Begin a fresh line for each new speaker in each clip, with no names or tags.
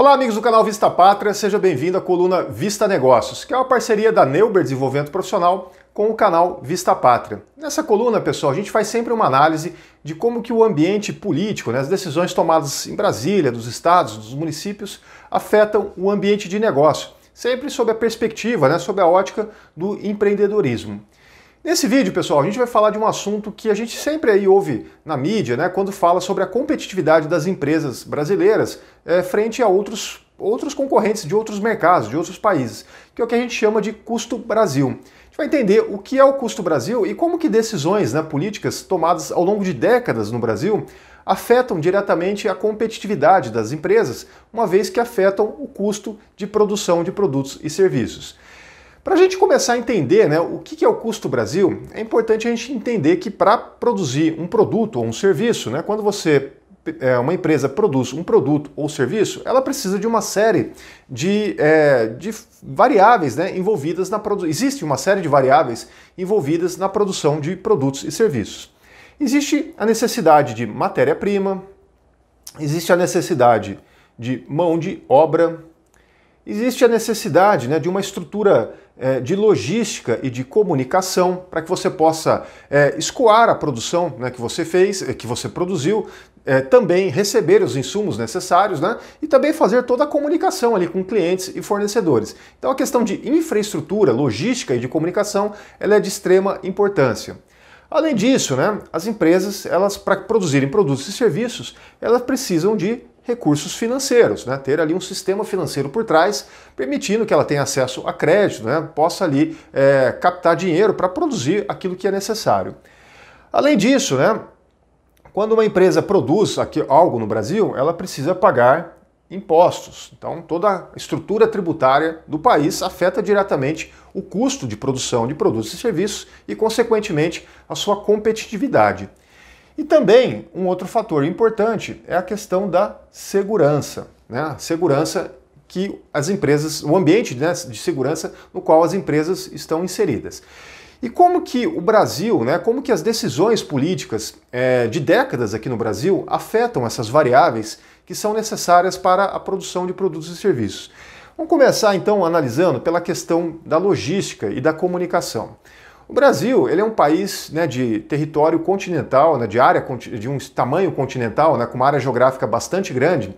Olá, amigos do canal Vista Pátria, seja bem-vindo à coluna Vista Negócios, que é uma parceria da Neuber Desenvolvimento Profissional com o canal Vista Pátria. Nessa coluna, pessoal, a gente faz sempre uma análise de como que o ambiente político, né, as decisões tomadas em Brasília, dos estados, dos municípios, afetam o ambiente de negócio, sempre sob a perspectiva, né, sob a ótica do empreendedorismo. Nesse vídeo, pessoal, a gente vai falar de um assunto que a gente sempre aí ouve na mídia, né, quando fala sobre a competitividade das empresas brasileiras é, frente a outros, outros concorrentes de outros mercados, de outros países, que é o que a gente chama de custo Brasil. A gente vai entender o que é o custo Brasil e como que decisões né, políticas tomadas ao longo de décadas no Brasil afetam diretamente a competitividade das empresas, uma vez que afetam o custo de produção de produtos e serviços. Para a gente começar a entender né, o que é o custo Brasil, é importante a gente entender que para produzir um produto ou um serviço, né, quando você é, uma empresa produz um produto ou serviço, ela precisa de uma série de, é, de variáveis né, envolvidas na produção. Existe uma série de variáveis envolvidas na produção de produtos e serviços. Existe a necessidade de matéria-prima, existe a necessidade de mão de obra, existe a necessidade né, de uma estrutura é, de logística e de comunicação para que você possa é, escoar a produção né, que você fez, é, que você produziu, é, também receber os insumos necessários né, e também fazer toda a comunicação ali com clientes e fornecedores. Então a questão de infraestrutura, logística e de comunicação ela é de extrema importância. Além disso, né, as empresas, elas para produzirem produtos e serviços, elas precisam de recursos financeiros, né? ter ali um sistema financeiro por trás, permitindo que ela tenha acesso a crédito, né? possa ali é, captar dinheiro para produzir aquilo que é necessário. Além disso, né? quando uma empresa produz aqui, algo no Brasil, ela precisa pagar impostos. Então, toda a estrutura tributária do país afeta diretamente o custo de produção de produtos e serviços e, consequentemente, a sua competitividade. E também um outro fator importante é a questão da segurança, né? Segurança que as empresas, o ambiente né, de segurança no qual as empresas estão inseridas. E como que o Brasil, né, como que as decisões políticas é, de décadas aqui no Brasil afetam essas variáveis que são necessárias para a produção de produtos e serviços? Vamos começar então analisando pela questão da logística e da comunicação. O Brasil ele é um país né, de território continental, né, de área de um tamanho continental, né, com uma área geográfica bastante grande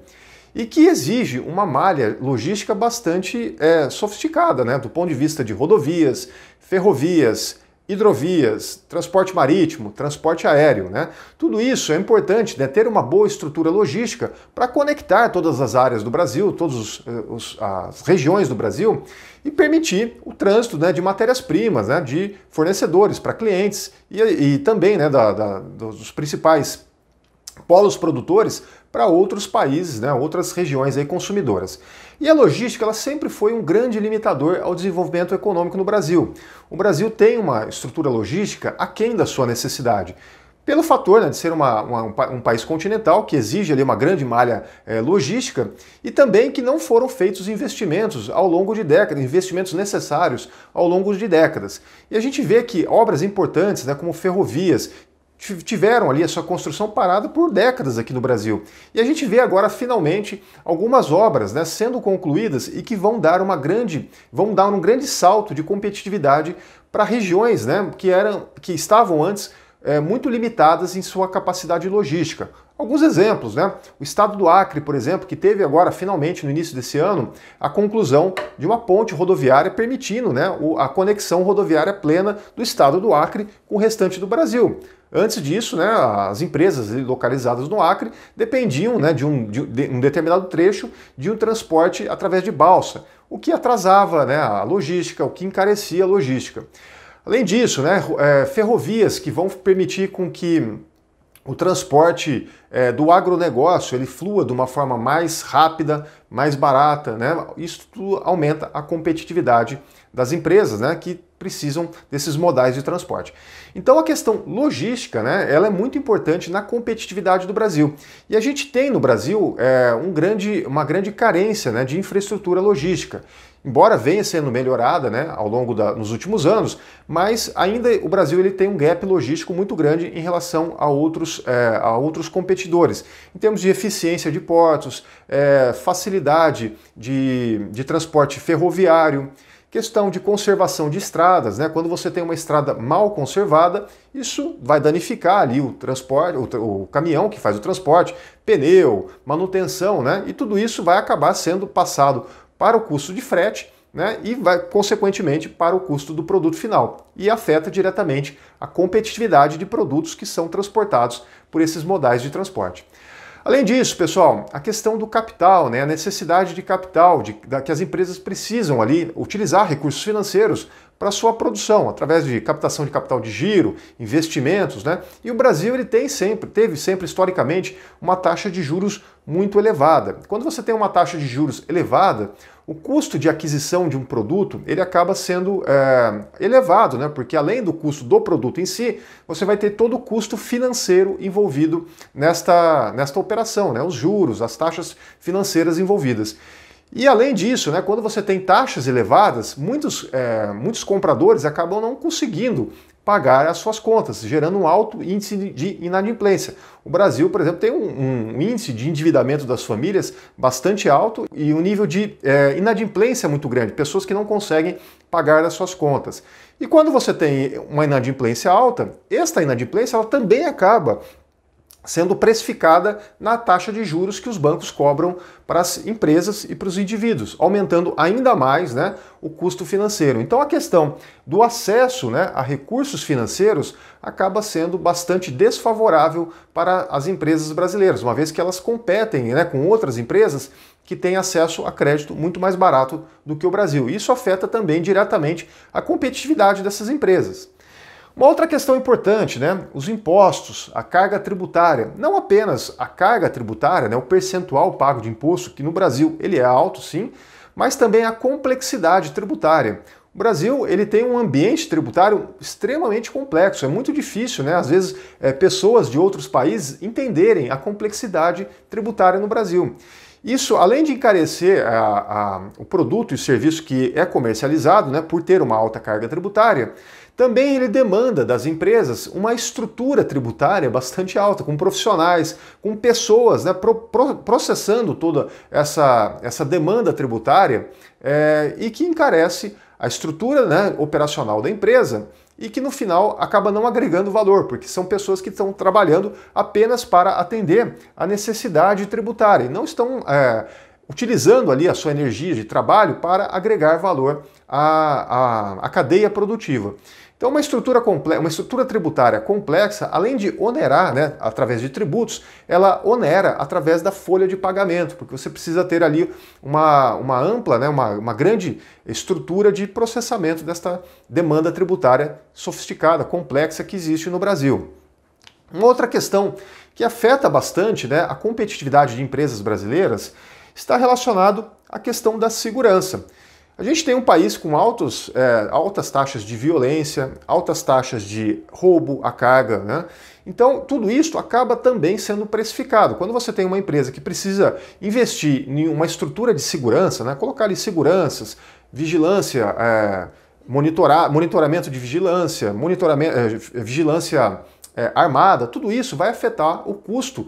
e que exige uma malha logística bastante é, sofisticada, né, do ponto de vista de rodovias, ferrovias, hidrovias, transporte marítimo, transporte aéreo, né? Tudo isso é importante, né? Ter uma boa estrutura logística para conectar todas as áreas do Brasil, todas eh, as regiões do Brasil e permitir o trânsito né, de matérias-primas, né, de fornecedores para clientes e, e também né, da, da, dos principais polos produtores para outros países, né, outras regiões aí consumidoras. E a logística ela sempre foi um grande limitador ao desenvolvimento econômico no Brasil. O Brasil tem uma estrutura logística aquém da sua necessidade pelo fator né, de ser uma, uma, um país continental que exige ali uma grande malha é, logística e também que não foram feitos investimentos ao longo de décadas, investimentos necessários ao longo de décadas. E a gente vê que obras importantes, né, como ferrovias, tiveram ali a sua construção parada por décadas aqui no Brasil. E a gente vê agora finalmente algumas obras né, sendo concluídas e que vão dar uma grande, vão dar um grande salto de competitividade para regiões né, que eram, que estavam antes é, muito limitadas em sua capacidade logística. Alguns exemplos, né? O estado do Acre, por exemplo, que teve agora, finalmente, no início desse ano, a conclusão de uma ponte rodoviária permitindo né, a conexão rodoviária plena do estado do Acre com o restante do Brasil. Antes disso, né, as empresas localizadas no Acre dependiam né, de, um, de um determinado trecho de um transporte através de balsa, o que atrasava né, a logística, o que encarecia a logística. Além disso, né, é, ferrovias que vão permitir com que o transporte é, do agronegócio ele flua de uma forma mais rápida, mais barata, né? Isso aumenta a competitividade das empresas, né? Que precisam desses modais de transporte. Então a questão logística, né, ela é muito importante na competitividade do Brasil. E a gente tem no Brasil é, um grande, uma grande carência né, de infraestrutura logística. Embora venha sendo melhorada né, ao longo dos últimos anos, mas ainda o Brasil ele tem um gap logístico muito grande em relação a outros, é, a outros competidores, em termos de eficiência de portos, é, facilidade de, de transporte ferroviário. Questão de conservação de estradas, né? Quando você tem uma estrada mal conservada, isso vai danificar ali o transporte, o, o caminhão que faz o transporte, pneu, manutenção, né? E tudo isso vai acabar sendo passado para o custo de frete né, e vai, consequentemente, para o custo do produto final. E afeta diretamente a competitividade de produtos que são transportados por esses modais de transporte. Além disso, pessoal, a questão do capital, né, a necessidade de capital de, que as empresas precisam ali utilizar recursos financeiros para sua produção, através de captação de capital de giro, investimentos, né? E o Brasil ele tem sempre, teve sempre historicamente uma taxa de juros muito elevada. Quando você tem uma taxa de juros elevada, o custo de aquisição de um produto ele acaba sendo é, elevado, né? porque além do custo do produto em si, você vai ter todo o custo financeiro envolvido nesta, nesta operação, né? os juros, as taxas financeiras envolvidas. E além disso, né, quando você tem taxas elevadas, muitos, é, muitos compradores acabam não conseguindo pagar as suas contas, gerando um alto índice de inadimplência. O Brasil, por exemplo, tem um, um índice de endividamento das famílias bastante alto e um nível de é, inadimplência muito grande, pessoas que não conseguem pagar as suas contas. E quando você tem uma inadimplência alta, esta inadimplência ela também acaba sendo precificada na taxa de juros que os bancos cobram para as empresas e para os indivíduos, aumentando ainda mais né, o custo financeiro. Então a questão do acesso né, a recursos financeiros acaba sendo bastante desfavorável para as empresas brasileiras, uma vez que elas competem né, com outras empresas que têm acesso a crédito muito mais barato do que o Brasil. Isso afeta também diretamente a competitividade dessas empresas. Uma outra questão importante, né? Os impostos, a carga tributária. Não apenas a carga tributária, né? o percentual pago de imposto, que no Brasil ele é alto sim, mas também a complexidade tributária. O Brasil ele tem um ambiente tributário extremamente complexo. É muito difícil, né? Às vezes, é, pessoas de outros países entenderem a complexidade tributária no Brasil. Isso, além de encarecer a, a, o produto e o serviço que é comercializado, né, por ter uma alta carga tributária, também ele demanda das empresas uma estrutura tributária bastante alta, com profissionais, com pessoas né, pro, pro, processando toda essa, essa demanda tributária é, e que encarece a estrutura né, operacional da empresa e que no final acaba não agregando valor, porque são pessoas que estão trabalhando apenas para atender a necessidade tributária e não estão é, utilizando ali a sua energia de trabalho para agregar valor à, à, à cadeia produtiva. Então, uma estrutura, complexa, uma estrutura tributária complexa, além de onerar né, através de tributos, ela onera através da folha de pagamento, porque você precisa ter ali uma, uma ampla, né, uma, uma grande estrutura de processamento desta demanda tributária sofisticada, complexa que existe no Brasil. Uma outra questão que afeta bastante né, a competitividade de empresas brasileiras está relacionado à questão da segurança. A gente tem um país com altos, é, altas taxas de violência, altas taxas de roubo à carga, né? Então, tudo isso acaba também sendo precificado. Quando você tem uma empresa que precisa investir em uma estrutura de segurança, né? colocar ali seguranças, vigilância, é, monitorar, monitoramento de vigilância, monitoramento, é, vigilância é, armada, tudo isso vai afetar o custo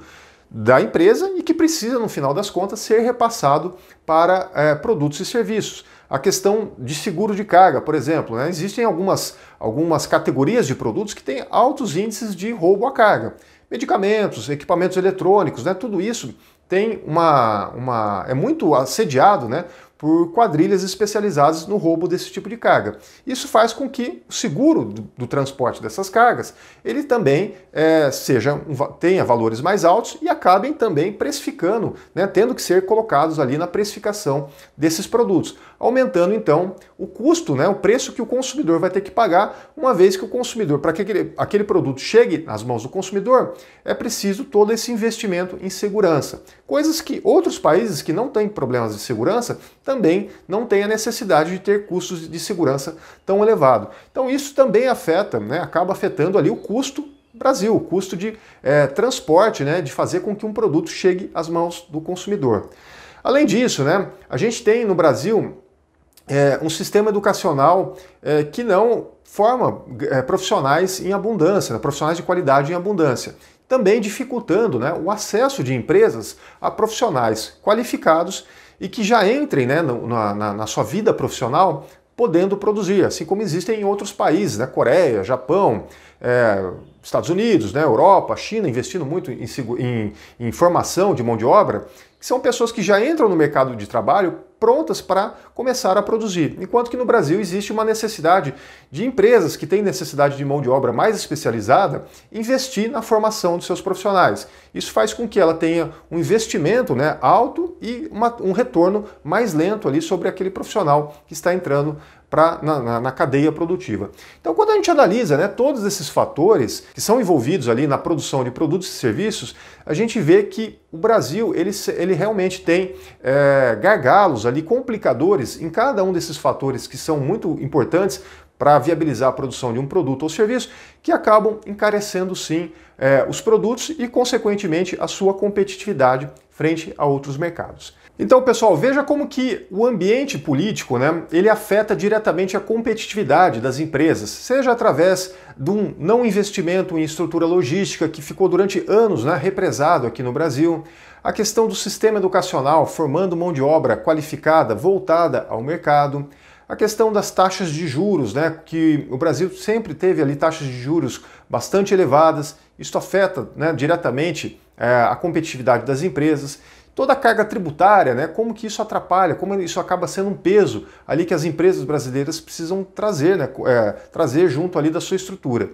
da empresa e que precisa, no final das contas, ser repassado para é, produtos e serviços. A questão de seguro de carga, por exemplo, né? existem algumas, algumas categorias de produtos que têm altos índices de roubo à carga. Medicamentos, equipamentos eletrônicos, né? tudo isso tem uma, uma é muito assediado né, por quadrilhas especializadas no roubo desse tipo de carga. Isso faz com que o seguro do, do transporte dessas cargas ele também é, seja tenha valores mais altos e acabem também precificando, né, tendo que ser colocados ali na precificação desses produtos, aumentando então o custo, né, o preço que o consumidor vai ter que pagar, uma vez que o consumidor, para que aquele, aquele produto chegue nas mãos do consumidor, é preciso todo esse investimento em segurança. Coisas que outros países que não têm problemas de segurança também não tem a necessidade de ter custos de segurança tão elevado. Então isso também afeta, né, acaba afetando ali o custo Brasil, o custo de é, transporte, né, de fazer com que um produto chegue às mãos do consumidor. Além disso, né, a gente tem no Brasil é, um sistema educacional é, que não forma profissionais em abundância, né, profissionais de qualidade em abundância também dificultando né, o acesso de empresas a profissionais qualificados e que já entrem né, na, na, na sua vida profissional podendo produzir, assim como existem em outros países, né? Coreia, Japão, é, Estados Unidos, né? Europa, China, investindo muito em, em, em formação de mão de obra são pessoas que já entram no mercado de trabalho prontas para começar a produzir. Enquanto que no Brasil existe uma necessidade de empresas que têm necessidade de mão de obra mais especializada investir na formação dos seus profissionais. Isso faz com que ela tenha um investimento né, alto e uma, um retorno mais lento ali sobre aquele profissional que está entrando pra, na, na, na cadeia produtiva. Então, quando a gente analisa né, todos esses fatores que são envolvidos ali na produção de produtos e serviços, a gente vê que o Brasil ele, ele ele realmente tem é, gargalos ali, complicadores em cada um desses fatores que são muito importantes para viabilizar a produção de um produto ou serviço, que acabam encarecendo sim é, os produtos e, consequentemente, a sua competitividade frente a outros mercados. Então, pessoal, veja como que o ambiente político, né, ele afeta diretamente a competitividade das empresas, seja através de um não investimento em estrutura logística que ficou durante anos, né, represado aqui no Brasil, a questão do sistema educacional formando mão de obra qualificada voltada ao mercado, a questão das taxas de juros, né, que o Brasil sempre teve ali taxas de juros bastante elevadas, isso afeta, né, diretamente é, a competitividade das empresas toda a carga tributária, né? como que isso atrapalha, como isso acaba sendo um peso ali que as empresas brasileiras precisam trazer, né? É, trazer junto ali da sua estrutura.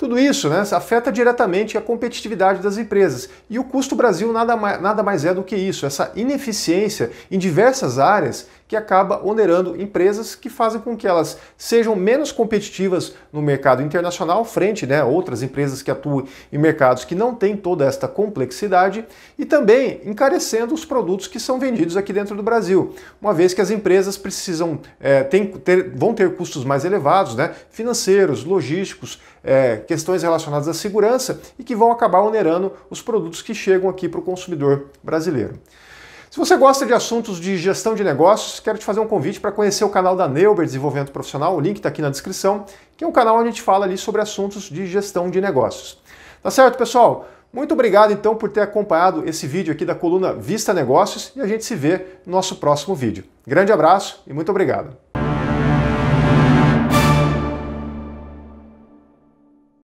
Tudo isso né, afeta diretamente a competitividade das empresas. E o custo Brasil nada mais, nada mais é do que isso, essa ineficiência em diversas áreas que acaba onerando empresas que fazem com que elas sejam menos competitivas no mercado internacional, frente né, a outras empresas que atuam em mercados que não têm toda esta complexidade, e também encarecendo os produtos que são vendidos aqui dentro do Brasil, uma vez que as empresas precisam é, tem, ter, vão ter custos mais elevados, né, financeiros, logísticos, é, questões relacionadas à segurança e que vão acabar onerando os produtos que chegam aqui para o consumidor brasileiro. Se você gosta de assuntos de gestão de negócios, quero te fazer um convite para conhecer o canal da Neuber Desenvolvimento Profissional, o link está aqui na descrição, que é um canal onde a gente fala ali sobre assuntos de gestão de negócios. Tá certo, pessoal? Muito obrigado então por ter acompanhado esse vídeo aqui da coluna Vista Negócios e a gente se vê no nosso próximo vídeo. Grande abraço e muito obrigado.